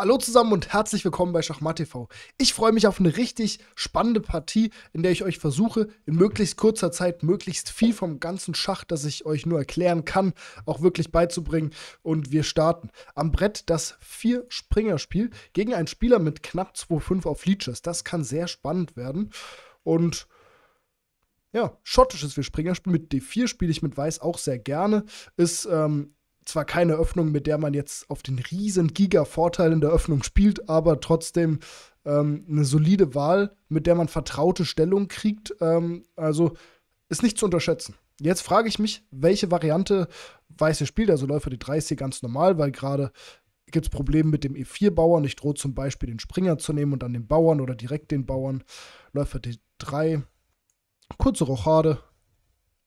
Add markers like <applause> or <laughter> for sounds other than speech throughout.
Hallo zusammen und herzlich willkommen bei Schachmatt TV. Ich freue mich auf eine richtig spannende Partie, in der ich euch versuche, in möglichst kurzer Zeit möglichst viel vom ganzen Schach, das ich euch nur erklären kann, auch wirklich beizubringen. Und wir starten am Brett das Vier-Springer-Spiel gegen einen Spieler mit knapp 2,5 auf Leechers. Das kann sehr spannend werden. Und ja, schottisches Vier-Springer-Spiel mit D4 spiele ich mit Weiß auch sehr gerne. Ist ähm, zwar keine Öffnung, mit der man jetzt auf den riesen Giga-Vorteil in der Öffnung spielt, aber trotzdem ähm, eine solide Wahl, mit der man vertraute Stellung kriegt. Ähm, also ist nicht zu unterschätzen. Jetzt frage ich mich, welche Variante Weiße spielt. Also Läufer die 3 ist hier ganz normal, weil gerade gibt es Probleme mit dem E4-Bauern. Ich drohe zum Beispiel den Springer zu nehmen und dann den Bauern oder direkt den Bauern. Läufer D3, kurze Rochade,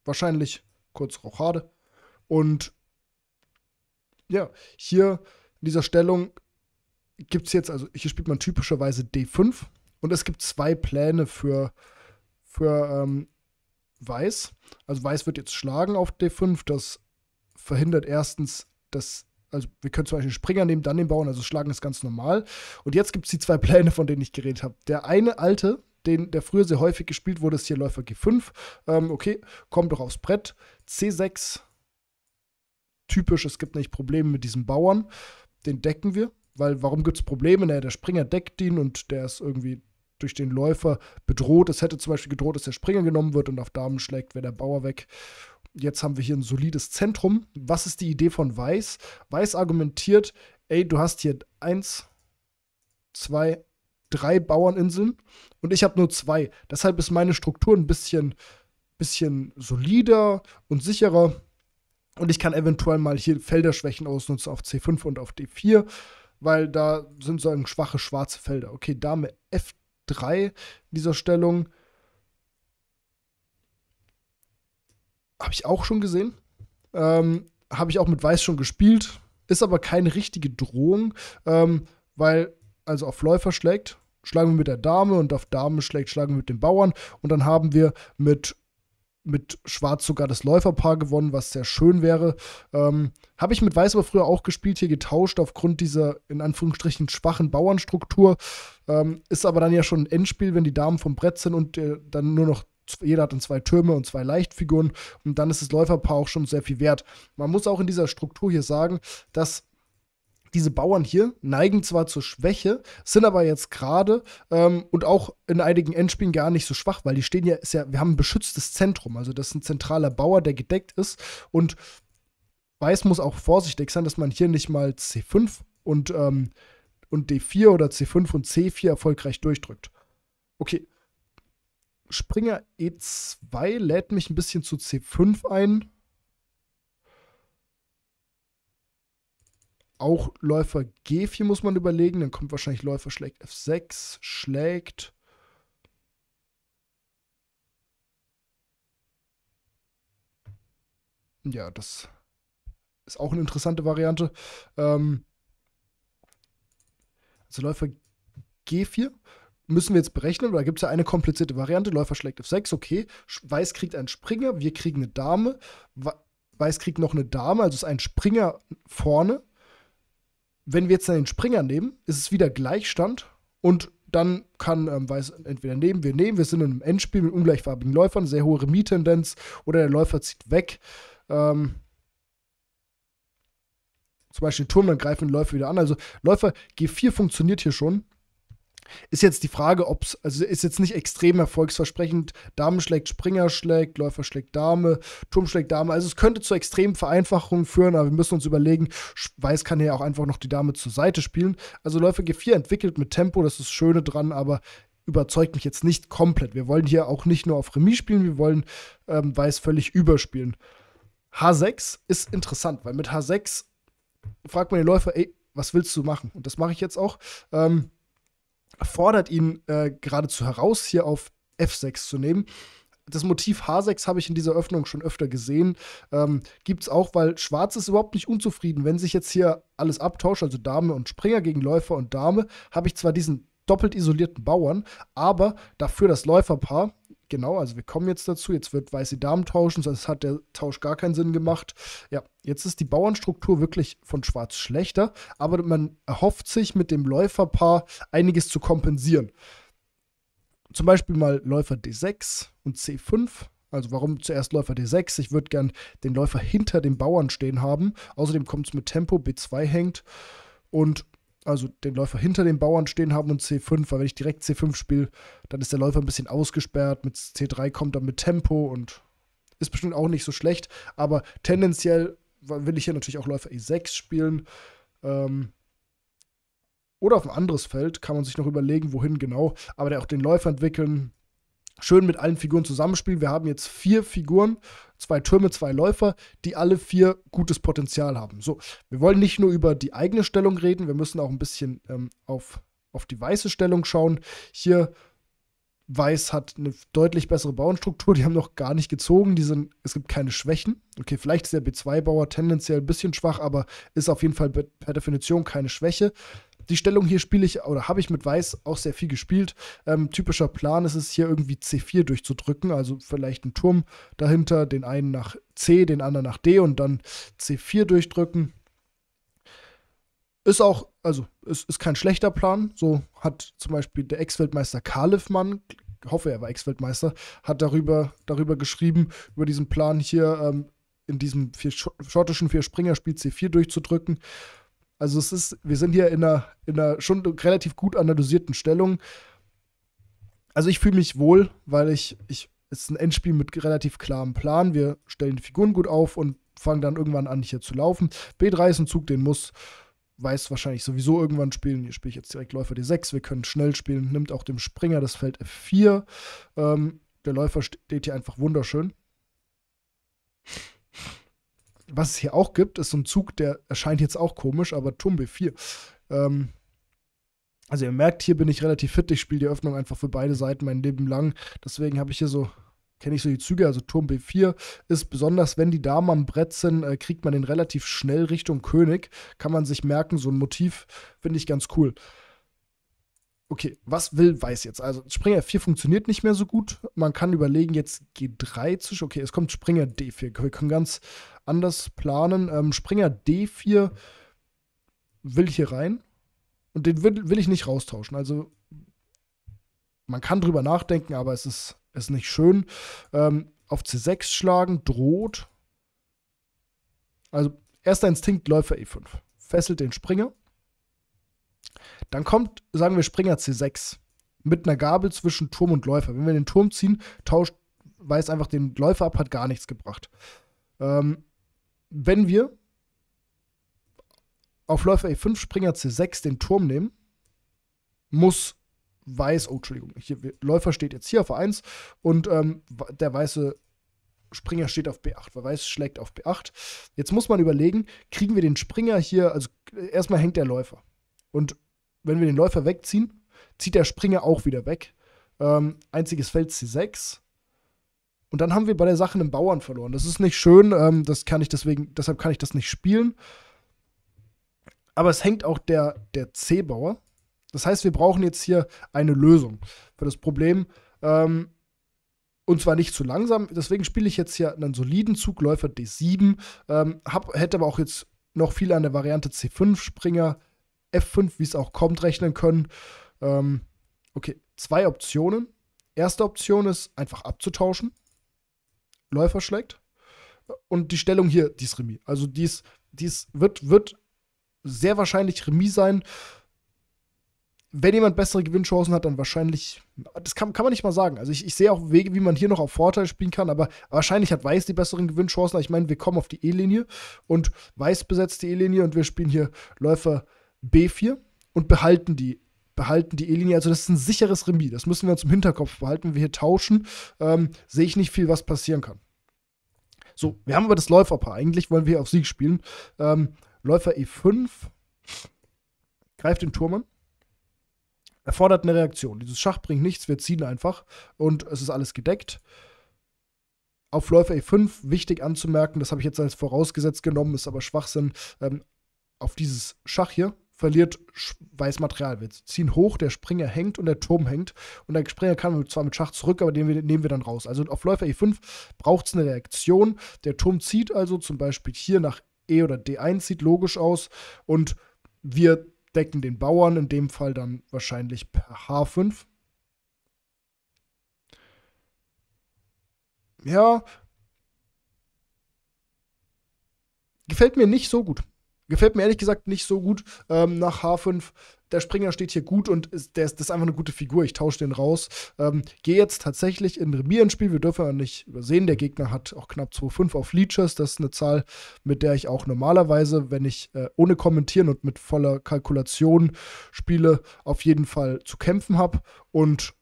wahrscheinlich kurze Rochade. Und ja, hier in dieser Stellung gibt es jetzt, also hier spielt man typischerweise D5 und es gibt zwei Pläne für, für ähm, Weiß. Also Weiß wird jetzt schlagen auf D5. Das verhindert erstens, dass, also wir können zum Beispiel einen Springer nehmen, dann den Bauern, also schlagen ist ganz normal. Und jetzt gibt es die zwei Pläne, von denen ich geredet habe. Der eine alte, den, der früher sehr häufig gespielt wurde, ist hier Läufer G5. Ähm, okay, kommt doch aufs Brett. C6 typisch, es gibt nicht Probleme mit diesem Bauern, den decken wir, weil warum gibt es Probleme? Naja, der Springer deckt ihn und der ist irgendwie durch den Läufer bedroht. Es hätte zum Beispiel gedroht, dass der Springer genommen wird und auf Damen schlägt, wäre der Bauer weg. Jetzt haben wir hier ein solides Zentrum. Was ist die Idee von Weiß? Weiß argumentiert, ey, du hast hier eins, zwei, drei Bauerninseln und ich habe nur zwei. Deshalb ist meine Struktur ein bisschen, bisschen solider und sicherer. Und ich kann eventuell mal hier Felderschwächen ausnutzen auf C5 und auf D4, weil da sind sozusagen schwache schwarze Felder. Okay, Dame F3 in dieser Stellung. Habe ich auch schon gesehen. Ähm, Habe ich auch mit Weiß schon gespielt. Ist aber keine richtige Drohung, ähm, weil also auf Läufer schlägt, schlagen wir mit der Dame und auf Dame schlägt, schlagen wir mit dem Bauern. Und dann haben wir mit mit Schwarz sogar das Läuferpaar gewonnen, was sehr schön wäre. Ähm, Habe ich mit Weiß aber früher auch gespielt, hier getauscht aufgrund dieser in Anführungsstrichen schwachen Bauernstruktur. Ähm, ist aber dann ja schon ein Endspiel, wenn die Damen vom Brett sind und äh, dann nur noch jeder hat dann zwei Türme und zwei Leichtfiguren und dann ist das Läuferpaar auch schon sehr viel wert. Man muss auch in dieser Struktur hier sagen, dass diese Bauern hier neigen zwar zur Schwäche, sind aber jetzt gerade ähm, und auch in einigen Endspielen gar nicht so schwach, weil die stehen ja, ist ja, wir haben ein beschütztes Zentrum, also das ist ein zentraler Bauer, der gedeckt ist und Weiß muss auch vorsichtig sein, dass man hier nicht mal C5 und, ähm, und D4 oder C5 und C4 erfolgreich durchdrückt. Okay. Springer E2 lädt mich ein bisschen zu C5 ein. auch Läufer G4 muss man überlegen. Dann kommt wahrscheinlich Läufer schlägt F6, schlägt. Ja, das ist auch eine interessante Variante. Ähm also Läufer G4 müssen wir jetzt berechnen, Da gibt es ja eine komplizierte Variante. Läufer schlägt F6, okay. Weiß kriegt einen Springer, wir kriegen eine Dame. Weiß kriegt noch eine Dame, also ist ein Springer vorne wenn wir jetzt dann den Springer nehmen, ist es wieder Gleichstand und dann kann ähm, Weiß entweder nehmen, wir nehmen, wir sind in einem Endspiel mit ungleichfarbigen Läufern, sehr hohe remis oder der Läufer zieht weg. Ähm, zum Beispiel Turm, dann greifen Läufer wieder an. Also Läufer G4 funktioniert hier schon. Ist jetzt die Frage, ob es, also ist jetzt nicht extrem erfolgsversprechend. Dame schlägt Springer schlägt, Läufer schlägt Dame, Turm schlägt Dame. Also es könnte zu extremen Vereinfachungen führen, aber wir müssen uns überlegen, Weiß kann ja auch einfach noch die Dame zur Seite spielen. Also Läufer G4 entwickelt mit Tempo, das ist das Schöne dran, aber überzeugt mich jetzt nicht komplett. Wir wollen hier auch nicht nur auf Remis spielen, wir wollen ähm, Weiß völlig überspielen. H6 ist interessant, weil mit H6 fragt man den Läufer, ey, was willst du machen? Und das mache ich jetzt auch. Ähm, fordert ihn äh, geradezu heraus, hier auf F6 zu nehmen. Das Motiv H6 habe ich in dieser Öffnung schon öfter gesehen. Ähm, Gibt es auch, weil Schwarz ist überhaupt nicht unzufrieden. Wenn sich jetzt hier alles abtauscht, also Dame und Springer gegen Läufer und Dame, habe ich zwar diesen doppelt isolierten Bauern, aber dafür das Läuferpaar, genau, also wir kommen jetzt dazu, jetzt wird Weiß die Damen tauschen, sonst hat der Tausch gar keinen Sinn gemacht. Ja, jetzt ist die Bauernstruktur wirklich von Schwarz schlechter, aber man erhofft sich mit dem Läuferpaar einiges zu kompensieren. Zum Beispiel mal Läufer D6 und C5. Also warum zuerst Läufer D6? Ich würde gern den Läufer hinter dem Bauern stehen haben. Außerdem kommt es mit Tempo, B2 hängt. Und also den Läufer hinter den Bauern stehen haben und C5, weil wenn ich direkt C5 spiele, dann ist der Läufer ein bisschen ausgesperrt. Mit C3 kommt dann mit Tempo und ist bestimmt auch nicht so schlecht, aber tendenziell will ich hier natürlich auch Läufer E6 spielen. Ähm, oder auf ein anderes Feld kann man sich noch überlegen, wohin genau, aber der auch den Läufer entwickeln, schön mit allen Figuren zusammenspielen. Wir haben jetzt vier Figuren, zwei Türme, zwei Läufer, die alle vier gutes Potenzial haben. So, wir wollen nicht nur über die eigene Stellung reden, wir müssen auch ein bisschen ähm, auf, auf die weiße Stellung schauen. Hier Weiß hat eine deutlich bessere Bauernstruktur, die haben noch gar nicht gezogen, die sind, es gibt keine Schwächen. Okay, vielleicht ist der B2-Bauer tendenziell ein bisschen schwach, aber ist auf jeden Fall per Definition keine Schwäche. Die Stellung hier spiele ich oder habe ich mit Weiß auch sehr viel gespielt. Ähm, typischer Plan ist es hier irgendwie C4 durchzudrücken, also vielleicht einen Turm dahinter, den einen nach C, den anderen nach D und dann C4 durchdrücken. Ist auch, also ist, ist kein schlechter Plan. So hat zum Beispiel der Ex-Weltmeister Kalifmann, ich hoffe, er war Ex-Weltmeister, hat darüber, darüber geschrieben, über diesen Plan hier ähm, in diesem vier, schottischen Vier-Springer-Spiel C4 durchzudrücken. Also es ist, wir sind hier in einer, in einer schon relativ gut analysierten Stellung. Also ich fühle mich wohl, weil ich, ich, es ist ein Endspiel mit relativ klarem Plan. Wir stellen die Figuren gut auf und fangen dann irgendwann an, hier zu laufen. B3 ist ein Zug, den muss weiß wahrscheinlich sowieso irgendwann spielen. Hier spiele ich jetzt direkt Läufer D6. Wir können schnell spielen, nimmt auch dem Springer das Feld F4. Ähm, der Läufer steht hier einfach wunderschön was es hier auch gibt, ist so ein Zug, der erscheint jetzt auch komisch, aber Tumbe 4. Ähm, also ihr merkt, hier bin ich relativ fit. Ich spiele die Öffnung einfach für beide Seiten mein Leben lang. Deswegen habe ich hier so, kenne ich so die Züge. Also Turm B4 ist besonders, wenn die Damen am Brett sind, äh, kriegt man den relativ schnell Richtung König. Kann man sich merken, so ein Motiv finde ich ganz cool okay, was will Weiß jetzt? Also Springer 4 funktioniert nicht mehr so gut. Man kann überlegen, jetzt G3 zu. Okay, es kommt Springer D4. Wir können ganz anders planen. Ähm, Springer D4 will hier rein. Und den will, will ich nicht raustauschen. Also man kann drüber nachdenken, aber es ist, ist nicht schön. Ähm, auf C6 schlagen, droht. Also erster Instinkt, Läufer E5. Fesselt den Springer dann kommt, sagen wir, Springer C6 mit einer Gabel zwischen Turm und Läufer. Wenn wir den Turm ziehen, tauscht weiß einfach den Läufer ab, hat gar nichts gebracht. Ähm, wenn wir auf Läufer E5 Springer C6 den Turm nehmen, muss Weiß, oh Entschuldigung, hier, Läufer steht jetzt hier auf A1 und ähm, der weiße Springer steht auf B8, weil Weiß schlägt auf B8. Jetzt muss man überlegen, kriegen wir den Springer hier, also erstmal hängt der Läufer. Und wenn wir den Läufer wegziehen, zieht der Springer auch wieder weg. Ähm, einziges Feld C6. Und dann haben wir bei der Sache einen Bauern verloren. Das ist nicht schön, ähm, das kann ich deswegen, deshalb kann ich das nicht spielen. Aber es hängt auch der, der C-Bauer. Das heißt, wir brauchen jetzt hier eine Lösung für das Problem. Ähm, und zwar nicht zu langsam. Deswegen spiele ich jetzt hier einen soliden Zugläufer D7. Ähm, hab, hätte aber auch jetzt noch viel an der Variante C5 Springer F5, wie es auch kommt, rechnen können. Ähm, okay, zwei Optionen. Erste Option ist einfach abzutauschen. Läufer schlägt. Und die Stellung hier, die ist Remis. Also dies, dies wird, wird sehr wahrscheinlich Remis sein. Wenn jemand bessere Gewinnchancen hat, dann wahrscheinlich. Das kann, kann man nicht mal sagen. Also ich, ich sehe auch Wege, wie man hier noch auf Vorteil spielen kann, aber wahrscheinlich hat Weiß die besseren Gewinnchancen. Ich meine, wir kommen auf die E-Linie und Weiß besetzt die E-Linie und wir spielen hier Läufer B4 und behalten die behalten die E-Linie. Also das ist ein sicheres Remis. Das müssen wir uns im Hinterkopf behalten. Wenn wir hier tauschen, ähm, sehe ich nicht viel, was passieren kann. So, wir haben aber das Läuferpaar. Eigentlich wollen wir auf Sieg spielen. Ähm, Läufer E5 greift den Turm an. Erfordert eine Reaktion. Dieses Schach bringt nichts, wir ziehen einfach und es ist alles gedeckt. Auf Läufer E5 wichtig anzumerken, das habe ich jetzt als vorausgesetzt genommen, ist aber Schwachsinn. Ähm, auf dieses Schach hier verliert weiß Material. Wir ziehen hoch, der Springer hängt und der Turm hängt. Und der Springer kann zwar mit Schach zurück, aber den nehmen wir dann raus. Also auf Läufer E5 braucht es eine Reaktion. Der Turm zieht also zum Beispiel hier nach E oder D1, sieht logisch aus. Und wir decken den Bauern, in dem Fall dann wahrscheinlich per H5. Ja. Gefällt mir nicht so gut. Gefällt mir ehrlich gesagt nicht so gut ähm, nach H5. Der Springer steht hier gut und ist, der ist, das ist einfach eine gute Figur. Ich tausche den raus. Ähm, Gehe jetzt tatsächlich in Rebier ins Spiel. Wir dürfen ja nicht übersehen. Der Gegner hat auch knapp 2,5 auf Leeches. Das ist eine Zahl, mit der ich auch normalerweise, wenn ich äh, ohne Kommentieren und mit voller Kalkulation spiele, auf jeden Fall zu kämpfen habe. Und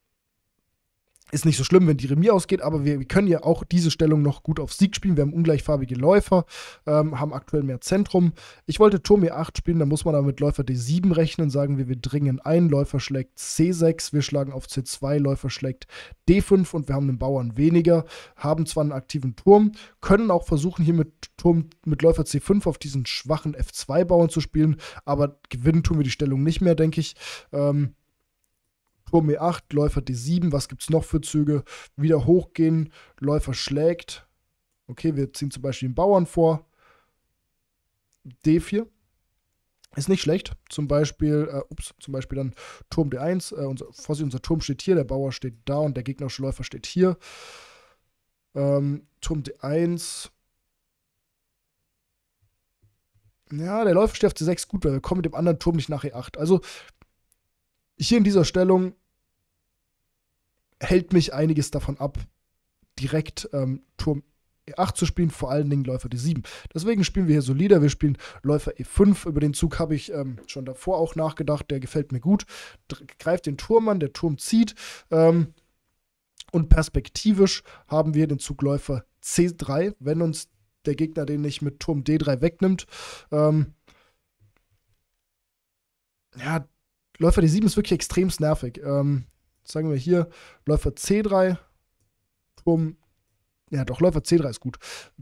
ist nicht so schlimm, wenn die Remis ausgeht, aber wir, wir, können ja auch diese Stellung noch gut auf Sieg spielen. Wir haben ungleichfarbige Läufer, ähm, haben aktuell mehr Zentrum. Ich wollte Turm E8 spielen, da muss man aber mit Läufer D7 rechnen. Sagen wir, wir dringen ein, Läufer schlägt C6, wir schlagen auf C2, Läufer schlägt D5 und wir haben einen Bauern weniger, haben zwar einen aktiven Turm, können auch versuchen, hier mit Turm, mit Läufer C5 auf diesen schwachen F2-Bauern zu spielen, aber gewinnen tun wir die Stellung nicht mehr, denke ich. Ähm, Turm E8, Läufer D7, was gibt es noch für Züge? Wieder hochgehen, Läufer schlägt. Okay, wir ziehen zum Beispiel den Bauern vor. D4. Ist nicht schlecht. Zum Beispiel, äh, ups, zum Beispiel dann Turm D1. Äh, unser, Fossil, unser Turm steht hier, der Bauer steht da und der gegnerische Läufer steht hier. Ähm, Turm D1. Ja, der Läufer steht auf D6 gut, weil wir kommen mit dem anderen Turm nicht nach E8. Also hier in dieser Stellung hält mich einiges davon ab, direkt ähm, Turm E8 zu spielen, vor allen Dingen Läufer D7. Deswegen spielen wir hier solider. Wir spielen Läufer E5. Über den Zug habe ich ähm, schon davor auch nachgedacht. Der gefällt mir gut. Greift den Turm an, der Turm zieht. Ähm, und perspektivisch haben wir den Zug Läufer C3, wenn uns der Gegner den nicht mit Turm D3 wegnimmt. Ähm, ja, Läufer D7 ist wirklich extrem nervig. Ähm, sagen wir hier, Läufer C3, Turm. Ja, doch, Läufer C3 ist gut.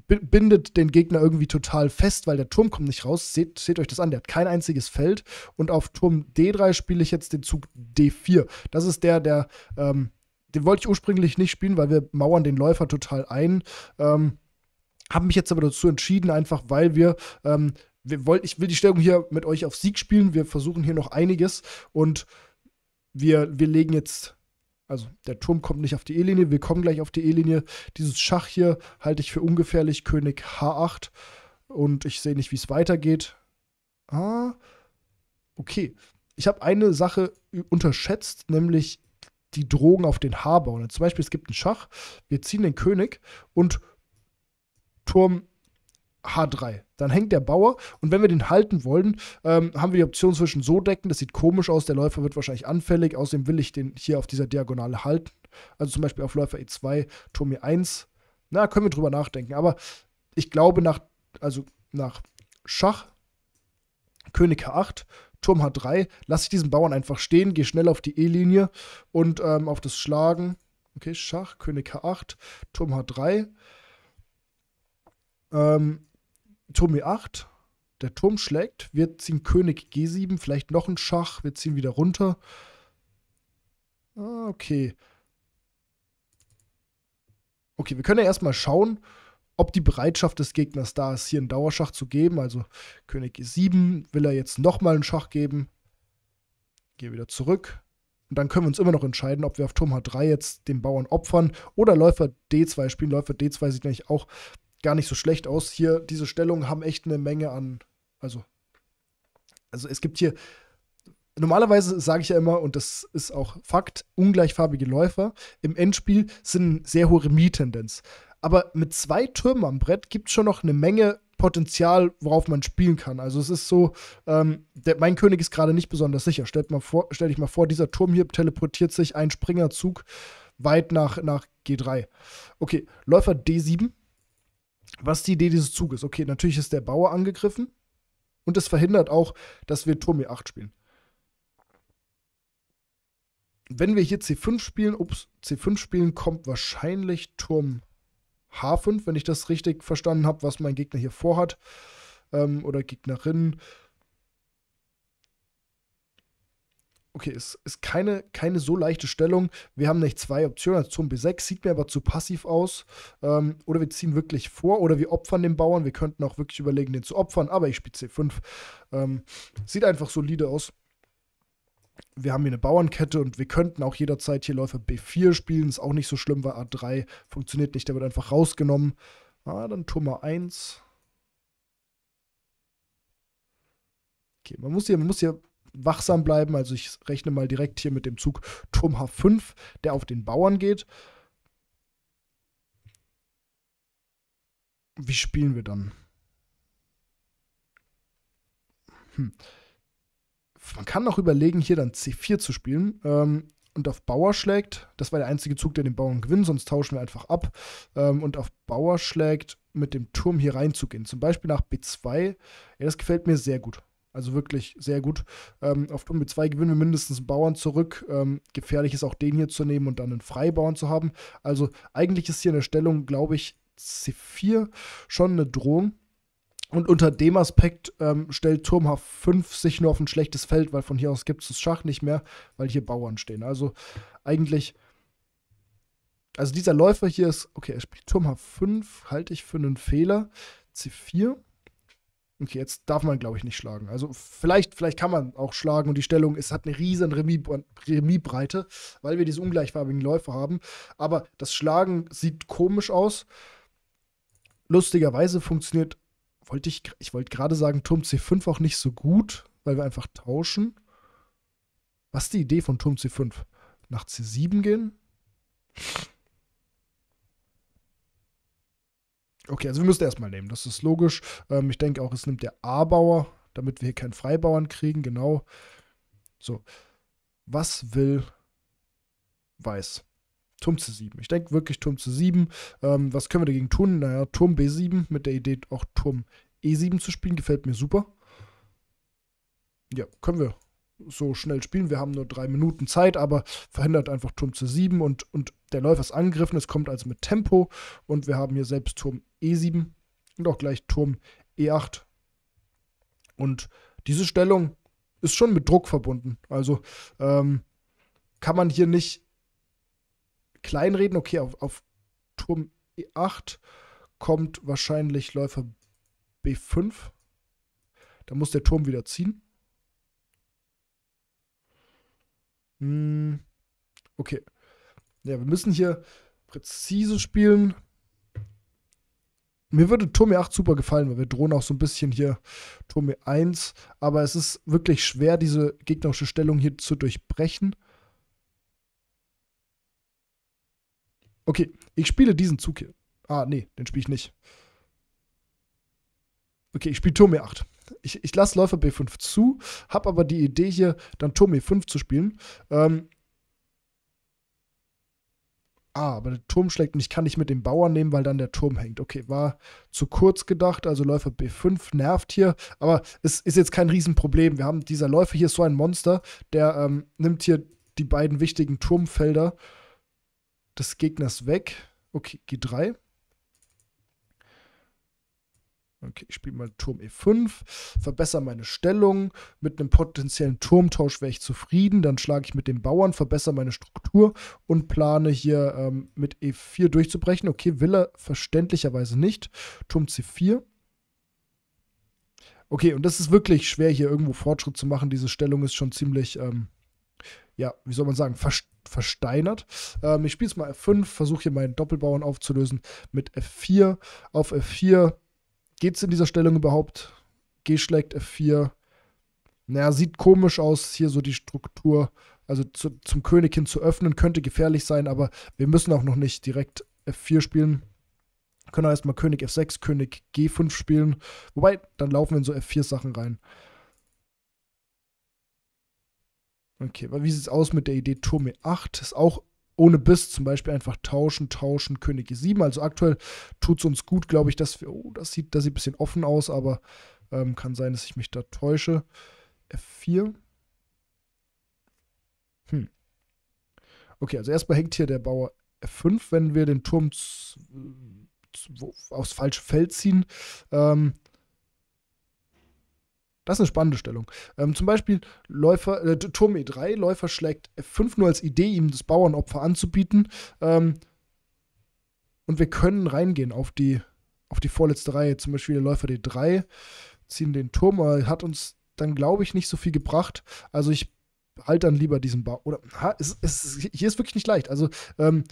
Bindet den Gegner irgendwie total fest, weil der Turm kommt nicht raus. Seht, seht euch das an, der hat kein einziges Feld. Und auf Turm D3 spiele ich jetzt den Zug D4. Das ist der, der, ähm, den wollte ich ursprünglich nicht spielen, weil wir mauern den Läufer total ein. Ähm, habe mich jetzt aber dazu entschieden, einfach weil wir ähm, wollt, ich will die Stellung hier mit euch auf Sieg spielen. Wir versuchen hier noch einiges und wir, wir legen jetzt. Also der Turm kommt nicht auf die E-Linie, wir kommen gleich auf die E-Linie. Dieses Schach hier halte ich für ungefährlich, König H8. Und ich sehe nicht, wie es weitergeht. Ah, okay. Ich habe eine Sache unterschätzt, nämlich die Drogen auf den H-Bauern. Zum Beispiel, es gibt einen Schach, wir ziehen den König und Turm H3. Dann hängt der Bauer und wenn wir den halten wollen, ähm, haben wir die Option zwischen so decken, das sieht komisch aus, der Läufer wird wahrscheinlich anfällig, außerdem will ich den hier auf dieser Diagonale halten. Also zum Beispiel auf Läufer E2, Turm E1. Na, können wir drüber nachdenken. Aber ich glaube, nach, also nach Schach, König H8, Turm H3, lasse ich diesen Bauern einfach stehen, gehe schnell auf die E-Linie und ähm, auf das Schlagen. Okay, Schach, König H8, Turm H3. Ähm, Turm E8, der Turm schlägt, wir ziehen König G7, vielleicht noch ein Schach, wir ziehen wieder runter. Ah, okay. Okay, wir können ja erstmal schauen, ob die Bereitschaft des Gegners da ist, hier einen Dauerschach zu geben. Also König E7 will er jetzt nochmal einen Schach geben. Gehe wieder zurück. Und dann können wir uns immer noch entscheiden, ob wir auf Turm H3 jetzt den Bauern opfern oder Läufer D2 spielen. Läufer D2 sieht nämlich auch gar nicht so schlecht aus. Hier, diese Stellungen haben echt eine Menge an. Also, also es gibt hier. Normalerweise sage ich ja immer, und das ist auch Fakt, ungleichfarbige Läufer im Endspiel sind sehr hohe Mietendenz. Aber mit zwei Türmen am Brett gibt es schon noch eine Menge Potenzial, worauf man spielen kann. Also es ist so, ähm, der, mein König ist gerade nicht besonders sicher. Stellt mal vor, stell dich mal vor, dieser Turm hier teleportiert sich ein Springerzug weit nach, nach G3. Okay, Läufer D7 was die Idee dieses Zuges? Okay, natürlich ist der Bauer angegriffen und es verhindert auch, dass wir Turm E8 spielen. Wenn wir hier C5 spielen, ups, C5 spielen, kommt wahrscheinlich Turm H5, wenn ich das richtig verstanden habe, was mein Gegner hier vorhat ähm, oder Gegnerin. okay, es ist keine, keine so leichte Stellung. Wir haben nicht zwei Optionen, also Turm B6 sieht mir aber zu passiv aus. Ähm, oder wir ziehen wirklich vor oder wir opfern den Bauern. Wir könnten auch wirklich überlegen, den zu opfern, aber ich spiele C5. Ähm, sieht einfach solide aus. Wir haben hier eine Bauernkette und wir könnten auch jederzeit hier Läufer B4 spielen. Ist auch nicht so schlimm, weil A3 funktioniert nicht. Der wird einfach rausgenommen. Ah, dann Turm A1. Okay, man muss hier, man muss hier wachsam bleiben. Also ich rechne mal direkt hier mit dem Zug Turm H5, der auf den Bauern geht. Wie spielen wir dann? Hm. Man kann auch überlegen, hier dann C4 zu spielen. Ähm, und auf Bauer schlägt. Das war der einzige Zug, der den Bauern gewinnt, sonst tauschen wir einfach ab. Ähm, und auf Bauer schlägt, mit dem Turm hier reinzugehen. Zum Beispiel nach B2. Ja, das gefällt mir sehr gut. Also wirklich sehr gut. Ähm, auf b 2 gewinnen wir mindestens einen Bauern zurück. Ähm, gefährlich ist auch den hier zu nehmen und dann einen Freibauern zu haben. Also eigentlich ist hier eine Stellung, glaube ich, C4 schon eine Drohung. Und unter dem Aspekt ähm, stellt Turm H5 sich nur auf ein schlechtes Feld, weil von hier aus gibt es das Schach nicht mehr, weil hier Bauern stehen. Also eigentlich. Also dieser Läufer hier ist, okay, er spielt Turm H5, halte ich für einen Fehler. C4. Okay, jetzt darf man, glaube ich, nicht schlagen. Also vielleicht, vielleicht kann man auch schlagen und die Stellung ist, hat eine riesen Remisbreite, weil wir diese ungleichfarbigen Läufe haben. Aber das Schlagen sieht komisch aus. Lustigerweise funktioniert, wollte ich, ich wollte gerade sagen, Turm C5 auch nicht so gut, weil wir einfach tauschen. Was ist die Idee von Turm C5? Nach C7 gehen? Okay, also wir müssen erstmal nehmen, das ist logisch. Ähm, ich denke auch, es nimmt der A-Bauer, damit wir hier keinen Freibauern kriegen, genau. So, was will Weiß? Turm c 7. Ich denke wirklich Turm c 7. Ähm, was können wir dagegen tun? Naja, Turm B7 mit der Idee auch Turm E7 zu spielen, gefällt mir super. Ja, können wir so schnell spielen. Wir haben nur drei Minuten Zeit, aber verhindert einfach Turm zu 7 und, und der Läufer ist angegriffen. Es kommt also mit Tempo und wir haben hier selbst Turm E7 und auch gleich Turm E8. Und diese Stellung ist schon mit Druck verbunden. Also ähm, kann man hier nicht kleinreden. Okay, auf, auf Turm E8 kommt wahrscheinlich Läufer B5. Da muss der Turm wieder ziehen. Hm, okay. Ja, wir müssen hier präzise spielen. Mir würde Turm 8 e super gefallen, weil wir drohen auch so ein bisschen hier Turm 1. E Aber es ist wirklich schwer, diese gegnerische Stellung hier zu durchbrechen. Okay, ich spiele diesen Zug hier. Ah, nee, den spiele ich nicht. Okay, ich spiele Turm 8. E ich, ich lasse Läufer B5 zu, habe aber die Idee hier, dann Turm E5 zu spielen. Ähm, ah, aber der Turm schlägt und ich kann nicht mit dem Bauern nehmen, weil dann der Turm hängt. Okay, war zu kurz gedacht, also Läufer B5 nervt hier, aber es ist jetzt kein Riesenproblem. Wir haben, dieser Läufer hier so ein Monster, der ähm, nimmt hier die beiden wichtigen Turmfelder des Gegners weg. Okay, G3. Okay, ich spiele mal Turm E5, verbessere meine Stellung. Mit einem potenziellen Turmtausch wäre ich zufrieden. Dann schlage ich mit dem Bauern, verbessere meine Struktur und plane hier ähm, mit E4 durchzubrechen. Okay, will er verständlicherweise nicht. Turm C4. Okay, und das ist wirklich schwer, hier irgendwo Fortschritt zu machen. Diese Stellung ist schon ziemlich, ähm, ja, wie soll man sagen, verständlich versteinert. Ähm, ich spiele es mal F5, versuche hier meinen Doppelbauern aufzulösen mit F4. Auf F4 geht es in dieser Stellung überhaupt? G schlägt F4. Naja, sieht komisch aus, hier so die Struktur. Also zu, zum König hin zu öffnen, könnte gefährlich sein, aber wir müssen auch noch nicht direkt F4 spielen. können auch erstmal König F6, König G5 spielen. Wobei, dann laufen wir in so F4-Sachen rein. Okay, aber wie sieht es aus mit der Idee Turm E8? Ist auch ohne Biss zum Beispiel einfach tauschen, tauschen, König E7. Also aktuell tut es uns gut, glaube ich, dass wir, oh, das sieht, das sieht ein bisschen offen aus, aber ähm, kann sein, dass ich mich da täusche. F4. Hm. Okay, also erstmal hängt hier der Bauer F5, wenn wir den Turm äh, aufs falsche Feld ziehen. Ähm, das ist eine spannende Stellung. Ähm, zum Beispiel Läufer, äh, Turm E3, Läufer schlägt F5 nur als Idee, ihm das Bauernopfer anzubieten. Ähm, und wir können reingehen auf die, auf die vorletzte Reihe. Zum Beispiel der Läufer D3, ziehen den Turm, hat uns dann, glaube ich, nicht so viel gebracht. Also ich halte dann lieber diesen Bau. Oder ha, es, es, hier ist wirklich nicht leicht. Also ähm,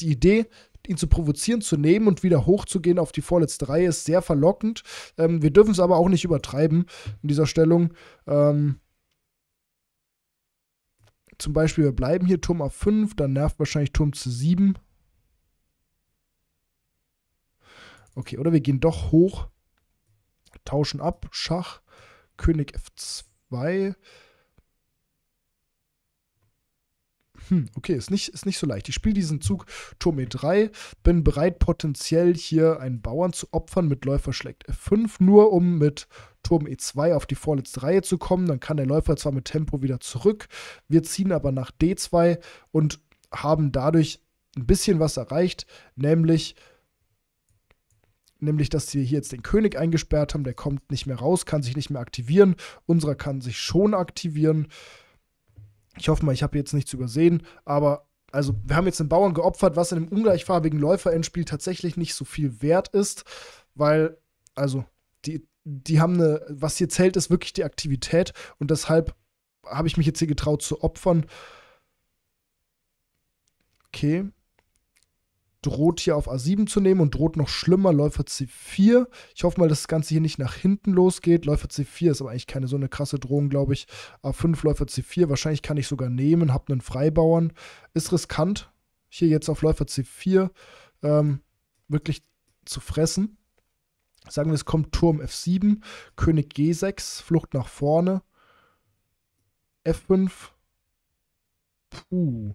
die Idee, ihn zu provozieren, zu nehmen und wieder hochzugehen auf die vorletzte Reihe ist sehr verlockend. Ähm, wir dürfen es aber auch nicht übertreiben in dieser Stellung. Ähm, zum Beispiel, wir bleiben hier Turm auf 5, dann nervt wahrscheinlich Turm zu 7. Okay, oder wir gehen doch hoch, tauschen ab, Schach, König F2. hm, okay, ist nicht, ist nicht so leicht. Ich spiele diesen Zug Turm E3, bin bereit, potenziell hier einen Bauern zu opfern mit Läufer schlägt F5, nur um mit Turm E2 auf die vorletzte Reihe zu kommen. Dann kann der Läufer zwar mit Tempo wieder zurück, wir ziehen aber nach D2 und haben dadurch ein bisschen was erreicht, nämlich nämlich dass wir hier jetzt den König eingesperrt haben, der kommt nicht mehr raus, kann sich nicht mehr aktivieren, unserer kann sich schon aktivieren. Ich hoffe mal, ich habe jetzt nichts übersehen, aber also wir haben jetzt den Bauern geopfert, was in dem ungleichfarbigen Läufer-Endspiel tatsächlich nicht so viel wert ist, weil, also, die, die haben eine, was hier zählt, ist wirklich die Aktivität und deshalb habe ich mich jetzt hier getraut zu opfern. Okay droht hier auf A7 zu nehmen und droht noch schlimmer Läufer C4. Ich hoffe mal, dass das Ganze hier nicht nach hinten losgeht. Läufer C4 ist aber eigentlich keine so eine krasse Drohung, glaube ich. A5 Läufer C4, wahrscheinlich kann ich sogar nehmen, hab einen Freibauern. Ist riskant, hier jetzt auf Läufer C4 ähm, wirklich zu fressen. Sagen wir, es kommt Turm F7, König G6, Flucht nach vorne, F5. Puh.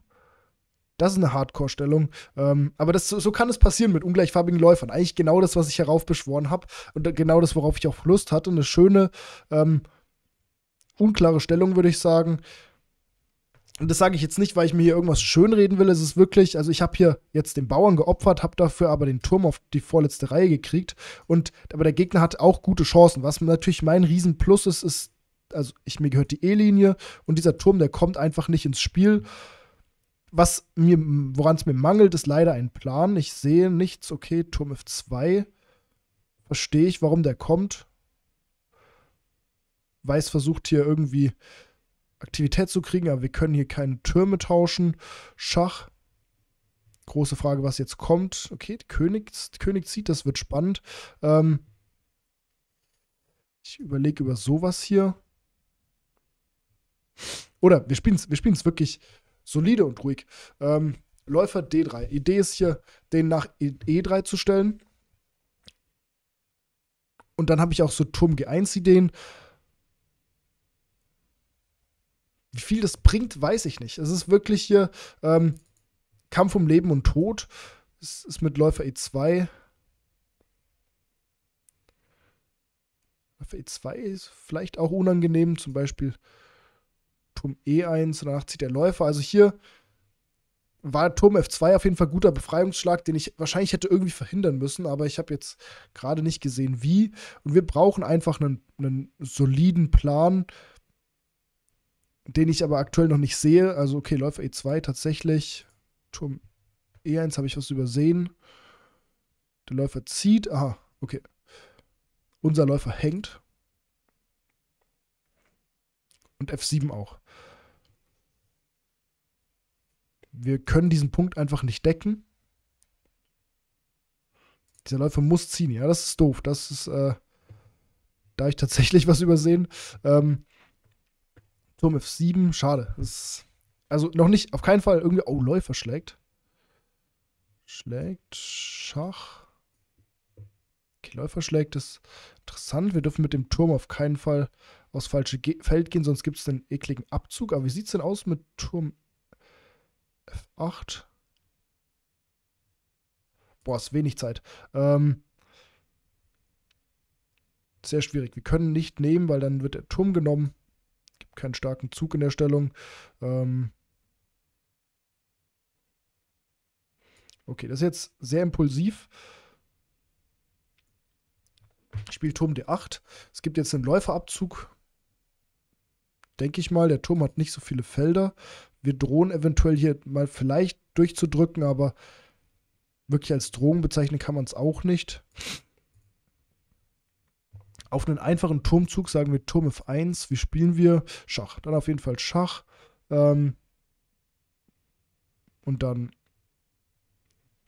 Das ist eine Hardcore-Stellung. Ähm, aber das, so kann es passieren mit ungleichfarbigen Läufern. Eigentlich genau das, was ich heraufbeschworen habe und genau das, worauf ich auch Lust hatte. Eine schöne, ähm, unklare Stellung, würde ich sagen. Und das sage ich jetzt nicht, weil ich mir hier irgendwas schönreden will. Es ist wirklich, also ich habe hier jetzt den Bauern geopfert, habe dafür aber den Turm auf die vorletzte Reihe gekriegt. Und aber der Gegner hat auch gute Chancen. Was natürlich mein Riesenplus ist, ist, also ich, mir gehört die E-Linie und dieser Turm, der kommt einfach nicht ins Spiel. Mhm was mir, woran es mir mangelt, ist leider ein Plan. Ich sehe nichts. Okay, Turm F2. Verstehe ich, warum der kommt. Weiß versucht hier irgendwie Aktivität zu kriegen, aber wir können hier keine Türme tauschen. Schach. Große Frage, was jetzt kommt. Okay, König, König zieht, das wird spannend. Ähm ich überlege über sowas hier. Oder wir spielen es wir wirklich solide und ruhig. Ähm, Läufer D3. Idee ist hier, den nach E3 e zu stellen. Und dann habe ich auch so Turm G1-Ideen. Wie viel das bringt, weiß ich nicht. Es ist wirklich hier ähm, Kampf um Leben und Tod. Es ist mit Läufer E2. Läufer E2 ist vielleicht auch unangenehm. Zum Beispiel Turm E1, und danach zieht der Läufer. Also hier war Turm F2 auf jeden Fall guter Befreiungsschlag, den ich wahrscheinlich hätte irgendwie verhindern müssen, aber ich habe jetzt gerade nicht gesehen, wie. Und wir brauchen einfach einen, einen soliden Plan, den ich aber aktuell noch nicht sehe. Also, okay, Läufer E2 tatsächlich. Turm E1 habe ich was übersehen. Der Läufer zieht. Aha, okay. Unser Läufer hängt. Und F7 auch. wir können diesen Punkt einfach nicht decken. Dieser Läufer muss ziehen. Ja, das ist doof. Das ist, äh, da ich tatsächlich <laughs> was übersehen. Ähm, Turm F7, schade. Ist, also noch nicht, auf keinen Fall irgendwie. Oh, Läufer schlägt. Schlägt Schach. Okay, Läufer schlägt ist interessant. Wir dürfen mit dem Turm auf keinen Fall aufs falsche Ge Feld gehen, sonst gibt es den ekligen Abzug. Aber wie sieht es denn aus mit Turm F8. Boah, ist wenig Zeit. Ähm, sehr schwierig. Wir können nicht nehmen, weil dann wird der Turm genommen. Gibt keinen starken Zug in der Stellung. Ähm, okay, das ist jetzt sehr impulsiv. Spielt Turm D8. Es gibt jetzt einen Läuferabzug. Denke ich mal, der Turm hat nicht so viele Felder wir drohen eventuell hier mal vielleicht durchzudrücken, aber wirklich als Drohung bezeichnen kann man es auch nicht. Auf einen einfachen Turmzug sagen wir Turm F1. Wie spielen wir? Schach. Dann auf jeden Fall Schach. Ähm und dann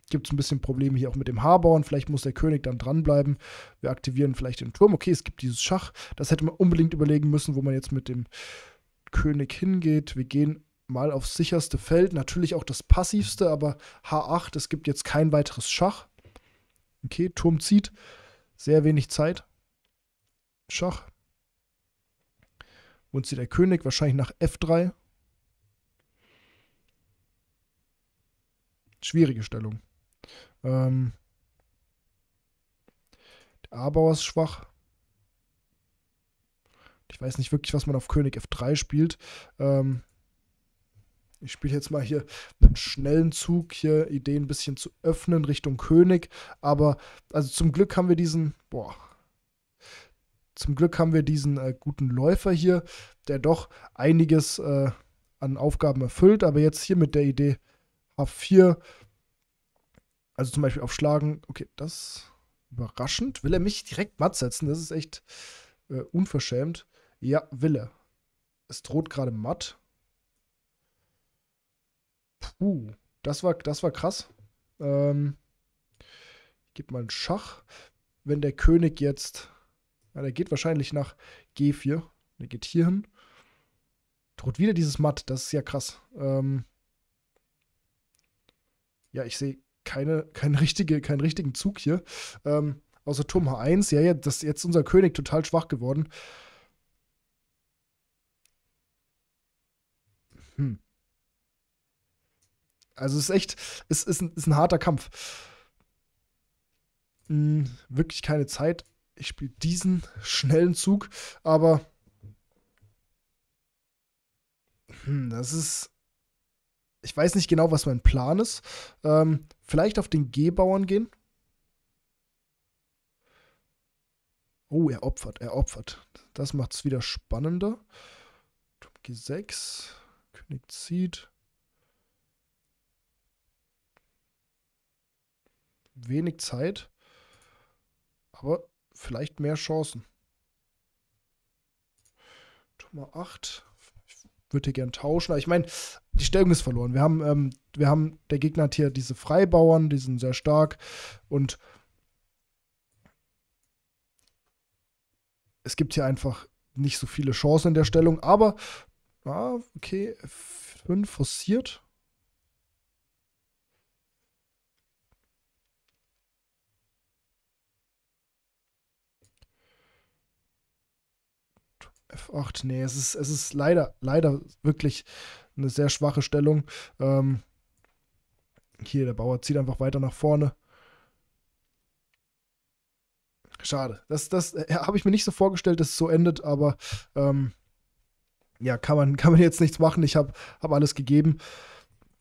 gibt es ein bisschen Probleme hier auch mit dem Haarbauern. Vielleicht muss der König dann dranbleiben. Wir aktivieren vielleicht den Turm. Okay, es gibt dieses Schach. Das hätte man unbedingt überlegen müssen, wo man jetzt mit dem König hingeht. Wir gehen mal aufs sicherste Feld, natürlich auch das passivste, aber H8, es gibt jetzt kein weiteres Schach. Okay, Turm zieht, sehr wenig Zeit. Schach. Und zieht der König wahrscheinlich nach F3. Schwierige Stellung. Ähm, der A-Bauer ist schwach. Ich weiß nicht wirklich, was man auf König F3 spielt. Ähm, ich spiele jetzt mal hier einen schnellen Zug, hier Ideen ein bisschen zu öffnen Richtung König. Aber also zum Glück haben wir diesen, boah, zum Glück haben wir diesen äh, guten Läufer hier, der doch einiges äh, an Aufgaben erfüllt. Aber jetzt hier mit der Idee H4, also zum Beispiel auf Schlagen, okay, das überraschend. Will er mich direkt matt setzen? Das ist echt äh, unverschämt. Ja, will er. Es droht gerade matt. Puh, das war, das war krass. Ähm, ich gebe mal einen Schach. Wenn der König jetzt. Ja, der geht wahrscheinlich nach G4. Der geht hier hin. Droht wieder dieses Matt. Das ist ja krass. Ähm, ja, ich sehe keine, keine richtige, keinen richtigen Zug hier. Ähm, außer Turm H1. Ja, ja, das ist jetzt unser König total schwach geworden. Hm. Also es ist echt, es ist ein, ist ein harter Kampf. Hm, wirklich keine Zeit. Ich spiele diesen schnellen Zug, aber hm, das ist. Ich weiß nicht genau, was mein Plan ist. Ähm, vielleicht auf den G-Bauern gehen. Oh, er opfert, er opfert. Das macht es wieder spannender. G6, König zieht. wenig Zeit, aber vielleicht mehr Chancen. Nummer 8. Ich würde hier gern tauschen. Aber ich meine, die Stellung ist verloren. Wir haben, ähm, wir haben, der Gegner hat hier diese Freibauern, die sind sehr stark. Und es gibt hier einfach nicht so viele Chancen in der Stellung. Aber, ah, okay, F5 forciert. F8, nee, es ist, es ist leider, leider wirklich eine sehr schwache Stellung. Ähm, hier, der Bauer zieht einfach weiter nach vorne. Schade. Das, das äh, habe ich mir nicht so vorgestellt, dass es so endet, aber ähm, ja, kann man, <laughs> kann man jetzt nichts machen. Ich habe hab alles gegeben.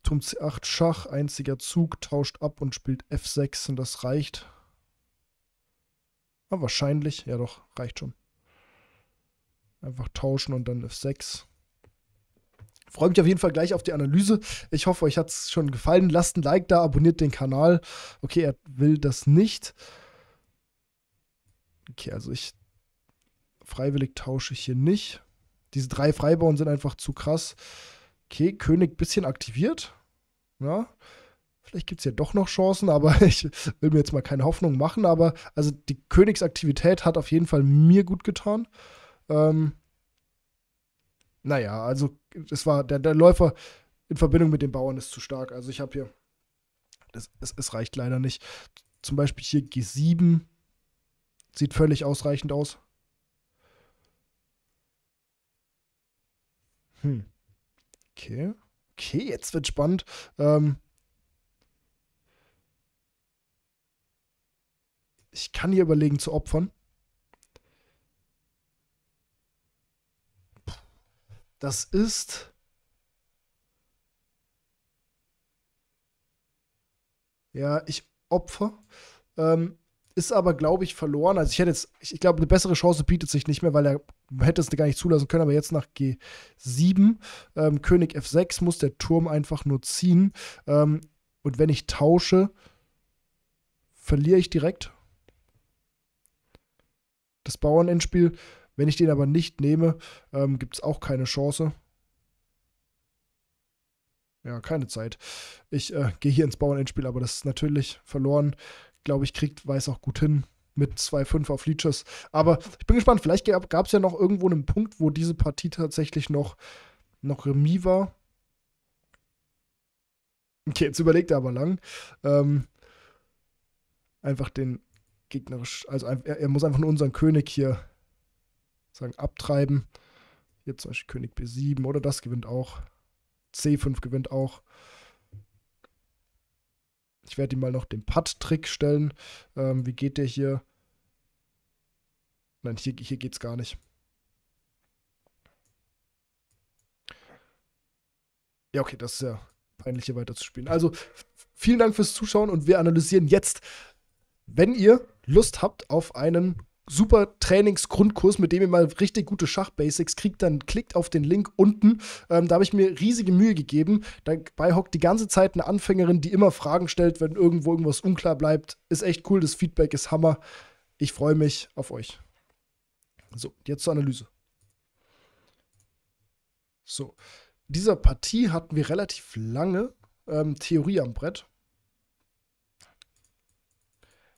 Turm C8 Schach, einziger Zug, tauscht ab und spielt F6 und das reicht. Aber wahrscheinlich, ja doch, reicht schon. Einfach tauschen und dann F6. Freue mich auf jeden Fall gleich auf die Analyse. Ich hoffe, euch hat es schon gefallen. Lasst ein Like da, abonniert den Kanal. Okay, er will das nicht. Okay, also ich freiwillig tausche ich hier nicht. Diese drei Freibauen sind einfach zu krass. Okay, König bisschen aktiviert. Ja. Vielleicht gibt es ja doch noch Chancen, aber <laughs> ich will mir jetzt mal keine Hoffnung machen. Aber also die Königsaktivität hat auf jeden Fall mir gut getan. Ähm, naja, also es war der, der Läufer in Verbindung mit den Bauern ist zu stark. Also ich habe hier, das, es, es reicht leider nicht. Zum Beispiel hier G7 sieht völlig ausreichend aus. Hm. Okay. Okay, jetzt wird spannend. Ähm, ich kann hier überlegen zu opfern. Das ist Ja, ich opfer. Ähm, ist aber, glaube ich, verloren. Also ich hätte jetzt, ich, ich glaube, eine bessere Chance bietet sich nicht mehr, weil er hätte es gar nicht zulassen können, aber jetzt nach G7, ähm, König F6 muss der Turm einfach nur ziehen. Ähm, und wenn ich tausche, verliere ich direkt das Bauernendspiel. Wenn ich den aber nicht nehme, ähm, gibt es auch keine Chance. Ja, keine Zeit. Ich äh, gehe hier ins Bauernendspiel, aber das ist natürlich verloren. Glaube ich, kriegt Weiß auch gut hin mit 2-5 auf Leeches. Aber ich bin gespannt. Vielleicht gab es ja noch irgendwo einen Punkt, wo diese Partie tatsächlich noch, noch Remis war. Okay, jetzt überlegt er aber lang. Ähm, einfach den gegnerisch, also er, er muss einfach nur unseren König hier sagen, abtreiben. Jetzt zum Beispiel König B7 oder das gewinnt auch. C5 gewinnt auch. Ich werde ihm mal noch den Putt-Trick stellen. Ähm, wie geht der hier? Nein, hier, hier es gar nicht. Ja, okay, das ist ja peinlich, hier weiterzuspielen. Also, vielen Dank fürs Zuschauen und wir analysieren jetzt, wenn ihr Lust habt auf einen super Trainingsgrundkurs, mit dem ihr mal richtig gute Schachbasics kriegt, dann klickt auf den Link unten. Ähm, da habe ich mir riesige Mühe gegeben. Dabei hockt die ganze Zeit eine Anfängerin, die immer Fragen stellt, wenn irgendwo irgendwas unklar bleibt. Ist echt cool, das Feedback ist Hammer. Ich freue mich auf euch. So, jetzt zur Analyse. So, dieser Partie hatten wir relativ lange ähm, Theorie am Brett.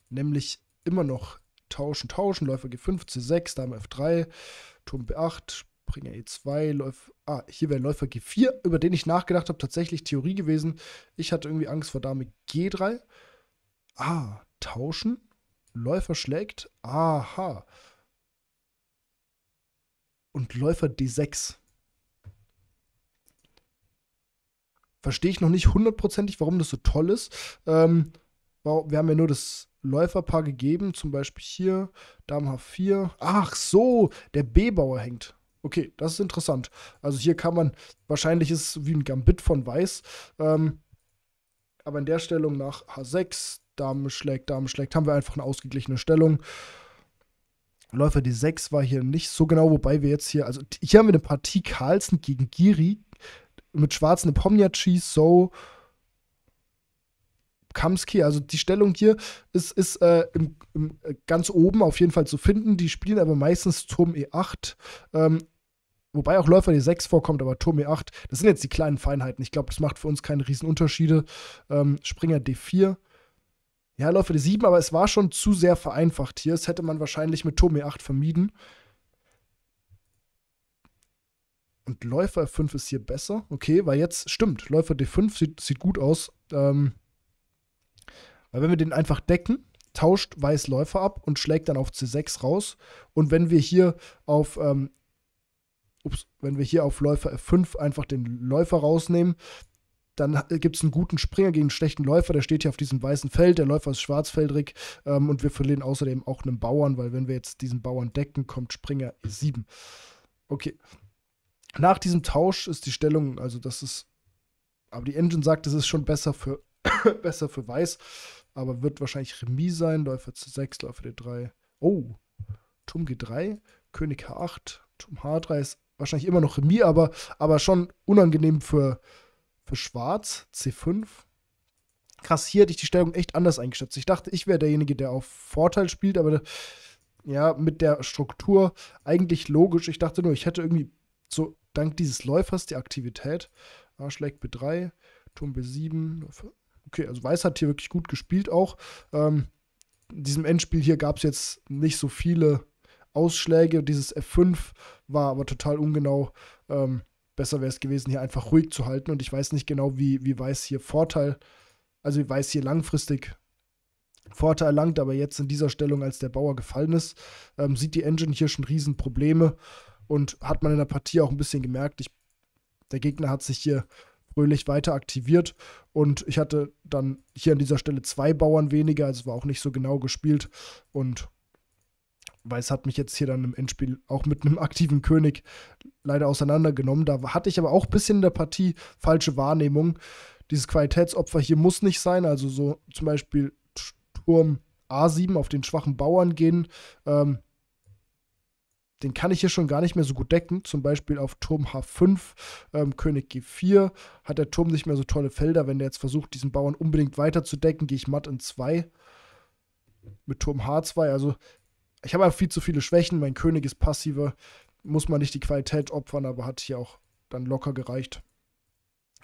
Nämlich immer noch tauschen, tauschen. Läufer G5, C6, Dame F3, Turm B8, Springer E2, Läuf ah, hier wäre Läufer G4, über den ich nachgedacht habe, tatsächlich Theorie gewesen. Ich hatte irgendwie Angst vor Dame G3. Ah, tauschen. Läufer schlägt. Aha. Und Läufer D6. Verstehe ich noch nicht hundertprozentig, warum das so toll ist. Ähm, wir haben ja nur das Läuferpaar gegeben, zum Beispiel hier, Dame H4. Ach so, der B-Bauer hängt. Okay, das ist interessant. Also hier kann man, wahrscheinlich ist es wie ein Gambit von Weiß. Ähm, aber in der Stellung nach H6, Dame schlägt, Dame schlägt, haben wir einfach eine ausgeglichene Stellung. Läufer D6 war hier nicht so genau, wobei wir jetzt hier, also hier haben wir eine Partie Carlsen gegen Giri mit schwarzen Pomjachi, So, Kamski. Also die Stellung hier ist, ist äh, im, im, äh, ganz oben auf jeden Fall zu finden. Die spielen aber meistens Turm E8. Ähm, wobei auch Läufer D6 e vorkommt, aber Turm E8. Das sind jetzt die kleinen Feinheiten. Ich glaube, das macht für uns keine riesen Unterschiede. Ähm, Springer D4. Ja, Läufer D7, aber es war schon zu sehr vereinfacht hier. Das hätte man wahrscheinlich mit Turm E8 vermieden. Und Läufer F5 ist hier besser. Okay, weil jetzt stimmt. Läufer D5 sieht, sieht gut aus. Ähm, weil wenn wir den einfach decken, tauscht Weiß Läufer ab und schlägt dann auf C6 raus. Und wenn wir hier auf, ähm, ups, wenn wir hier auf Läufer F5 einfach den Läufer rausnehmen, dann gibt es einen guten Springer gegen einen schlechten Läufer, der steht hier auf diesem weißen Feld, der Läufer ist schwarzfeldrig ähm, und wir verlieren außerdem auch einen Bauern, weil wenn wir jetzt diesen Bauern decken, kommt Springer E7. Okay. Nach diesem Tausch ist die Stellung, also das ist, aber die Engine sagt, es ist schon besser für <coughs> besser für Weiß. Aber wird wahrscheinlich Remis sein. Läufer C6, Läufer D3. Oh, Turm G3, König H8, Turm H3 ist wahrscheinlich immer noch Remis, aber, aber schon unangenehm für, für Schwarz. C5. Krass, hier hätte ich die Stellung echt anders eingeschätzt. Ich dachte, ich wäre derjenige, der auf Vorteil spielt, aber ja, mit der Struktur eigentlich logisch. Ich dachte nur, ich hätte irgendwie so dank dieses Läufers die Aktivität. A schlägt B3, Turm B7, Läufer okay, also Weiß hat hier wirklich gut gespielt auch. Ähm, in diesem Endspiel hier gab es jetzt nicht so viele Ausschläge. Dieses F5 war aber total ungenau. Ähm, besser wäre es gewesen, hier einfach ruhig zu halten. Und ich weiß nicht genau, wie, wie Weiß hier Vorteil, also wie Weiß hier langfristig Vorteil erlangt. Aber jetzt in dieser Stellung, als der Bauer gefallen ist, ähm, sieht die Engine hier schon riesen Probleme. Und hat man in der Partie auch ein bisschen gemerkt, ich, der Gegner hat sich hier fröhlich weiter aktiviert. Und ich hatte dann hier an dieser Stelle zwei Bauern weniger, also war auch nicht so genau gespielt. Und Weiß hat mich jetzt hier dann im Endspiel auch mit einem <laughs> aktiven König leider auseinandergenommen. Da hatte ich aber auch ein bisschen in der Partie falsche Wahrnehmung. Dieses Qualitätsopfer hier muss nicht sein. Also so zum Beispiel Turm A7 auf den schwachen Bauern gehen. Ähm, den kann ich hier schon gar nicht mehr so gut decken. Zum Beispiel auf Turm H5, ähm, König G4 hat der Turm nicht mehr so tolle Felder. Wenn der jetzt versucht, diesen Bauern unbedingt weiter zu decken, gehe ich matt in 2 mit Turm H2. Also ich habe einfach viel zu viele Schwächen. Mein König ist passiver, muss man nicht die Qualität opfern, aber hat hier auch dann locker gereicht.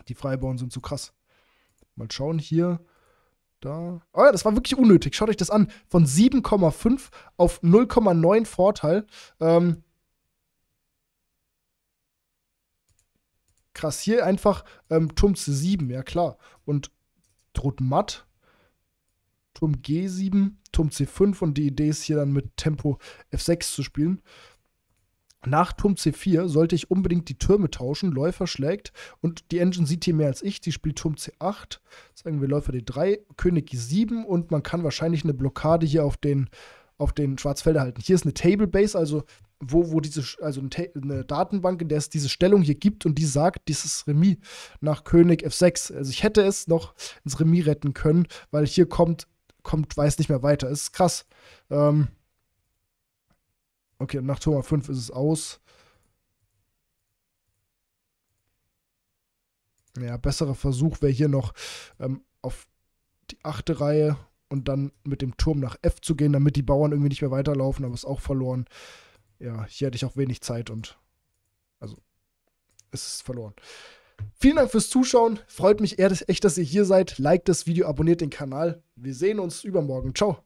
Die Freibauern sind zu krass. Mal schauen hier da. Oh ja, das war wirklich unnötig. Schaut euch das an. Von 7,5 auf 0,9 Vorteil. Ähm, krass. Hier einfach ähm, Turm C7, ja klar. Und droht matt. Turm G7, Turm C5 und die Idee ist hier dann mit Tempo F6 zu spielen. Nach Turm C4 sollte ich unbedingt die Türme tauschen. Läufer schlägt und die Engine sieht hier mehr als ich. Die spielt Turm C8, sagen wir Läufer D3, König G7 und man kann wahrscheinlich eine Blockade hier auf den, auf den Schwarzfelder halten. Hier ist eine Table Base, also wo, wo diese, also eine Datenbank, in der es diese Stellung hier gibt und die sagt, dieses Remis nach König F6. Also ich hätte es noch ins Remis retten können, weil hier kommt, kommt, weiß nicht mehr weiter. Ist krass. Ähm, Okay, nach Turm 5 ist es aus. Ja, besserer Versuch wäre hier noch ähm, auf die achte Reihe und dann mit dem Turm nach F zu gehen, damit die Bauern irgendwie nicht mehr weiterlaufen, aber ist auch verloren. Ja, hier hätte ich auch wenig Zeit und also es ist verloren. Vielen Dank fürs Zuschauen. Freut mich echt, dass ihr hier seid. Liked das Video, abonniert den Kanal. Wir sehen uns übermorgen. Ciao.